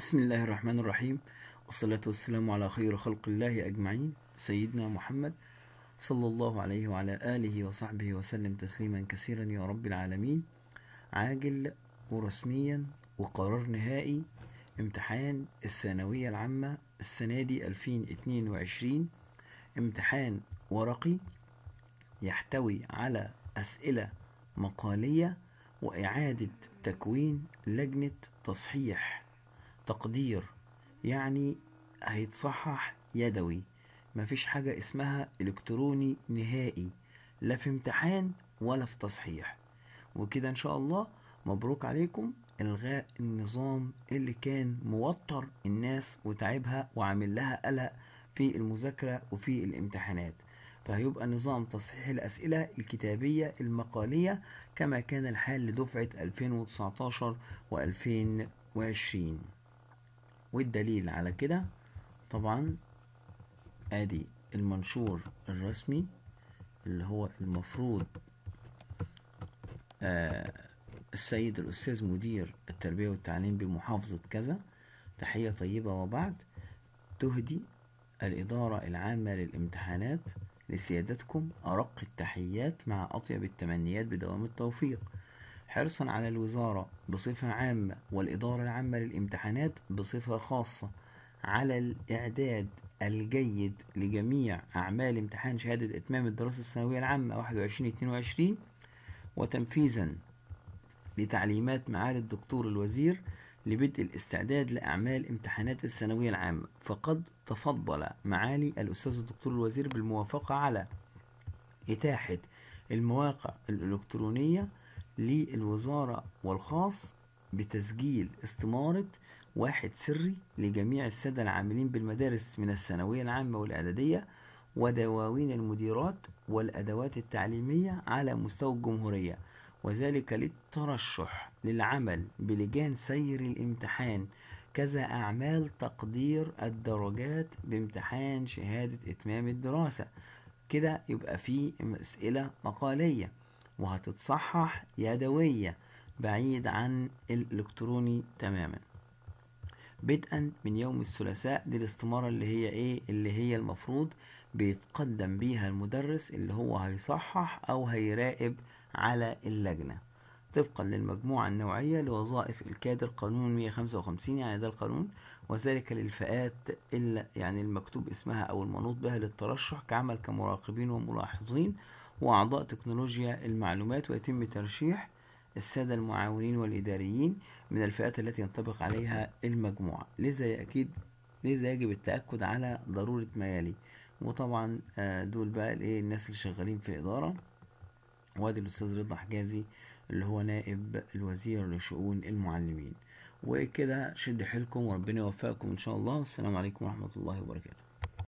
بسم الله الرحمن الرحيم والصلاة والسلام على خير خلق الله أجمعين سيدنا محمد صلى الله عليه وعلى آله وصحبه وسلم تسليما كثيرا يا رب العالمين عاجل ورسميا وقرار نهائي امتحان الثانوية العامة السنة دي 2022 امتحان ورقي يحتوي على أسئلة مقالية وإعادة تكوين لجنة تصحيح تقدير يعني هيتصحح يدوي مفيش حاجة اسمها إلكتروني نهائي لا في امتحان ولا في تصحيح وكده إن شاء الله مبروك عليكم إلغاء النظام اللي كان موتر الناس وتعبها وعمل لها قلق في المذاكرة وفي الامتحانات فهيبقى نظام تصحيح الأسئلة الكتابية المقالية كما كان الحال لدفعة 2019 و 2020 والدليل على كده طبعا ادي المنشور الرسمي اللي هو المفروض آه السيد الأستاذ مدير التربية والتعليم بمحافظة كذا تحية طيبة وبعد تهدي الإدارة العامة للامتحانات لسيادتكم أرق التحيات مع أطيب التمنيات بدوام التوفيق حرصا على الوزارة بصفة عامة والإدارة العامة للامتحانات بصفة خاصة على الإعداد الجيد لجميع أعمال امتحان شهادة إتمام الدراسة الثانوية العامة 21-22 وتنفيذا لتعليمات معالي الدكتور الوزير لبدء الاستعداد لأعمال امتحانات الثانوية العامة فقد تفضل معالي الأستاذ الدكتور الوزير بالموافقة على إتاحة المواقع الإلكترونية للوزارة والخاص بتسجيل استمارة واحد سري لجميع السادة العاملين بالمدارس من الثانوية العامة والإعدادية ودواوين المديرات والأدوات التعليمية على مستوى الجمهورية وذلك للترشح للعمل بلجان سير الامتحان كذا أعمال تقدير الدرجات بامتحان شهادة إتمام الدراسة كده يبقى فيه أسئلة مقالية وهتتصحح يدوية بعيد عن الإلكتروني تماما بدءا من يوم الثلاثاء دي الاستمارة اللي هي ايه اللي هي المفروض بيتقدم بيها المدرس اللي هو هيصحح او هيراقب على اللجنة طبقا للمجموعة النوعية لوظائف الكادر قانون 155 يعني ده القانون وذلك للفئات اللي يعني المكتوب اسمها أو المنوط بها للترشح كعمل كمراقبين وملاحظين وأعضاء تكنولوجيا المعلومات ويتم ترشيح السادة المعاونين والإداريين من الفئات التي ينطبق عليها المجموعة لذا أكيد لذا يجب التأكد على ضرورة ما يلي وطبعا آه، دول بقى الايه الناس اللي شغالين في الإدارة وادي الأستاذ رضا حجازي اللي هو نائب الوزير لشؤون المعلمين وكده شد حيلكم وربنا يوفقكم إن شاء الله والسلام عليكم ورحمة الله وبركاته